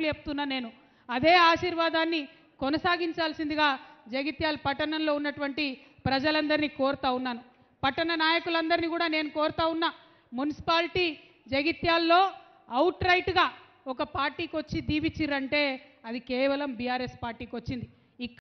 ముక్కు చెప్తున్నా నేను అదే ఆశీర్వాదాన్ని కొనసాగించాల్సిందిగా జగిత్యాల పట్టణంలో ఉన్నటువంటి ప్రజలందరినీ కోరుతా ఉన్నాను పట్టణ నాయకులందరినీ కూడా నేను కోరుతా ఉన్నా మున్సిపాలిటీ జగిత్యాల్లో అవుట్ రైట్గా ఒక పార్టీకి వచ్చి దీవిచ్చిర్రంటే అది కేవలం బీఆర్ఎస్ పార్టీకి వచ్చింది